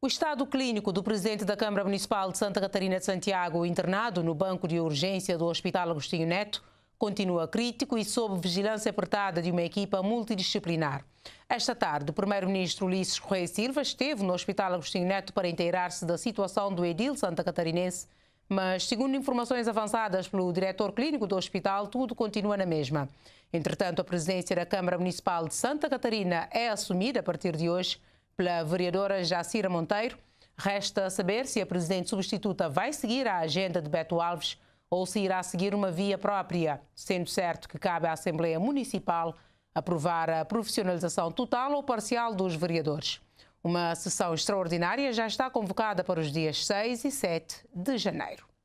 O estado clínico do presidente da Câmara Municipal de Santa Catarina de Santiago, internado no banco de urgência do Hospital Agostinho Neto, continua crítico e sob vigilância apertada de uma equipa multidisciplinar. Esta tarde, o primeiro-ministro Ulisses Correia Silva esteve no Hospital Agostinho Neto para inteirar-se da situação do edil santa catarinense, mas, segundo informações avançadas pelo diretor clínico do hospital, tudo continua na mesma. Entretanto, a presidência da Câmara Municipal de Santa Catarina é assumida a partir de hoje pela vereadora Jacira Monteiro. Resta saber se a presidente substituta vai seguir a agenda de Beto Alves ou se irá seguir uma via própria, sendo certo que cabe à Assembleia Municipal aprovar a profissionalização total ou parcial dos vereadores. Uma sessão extraordinária já está convocada para os dias 6 e 7 de janeiro.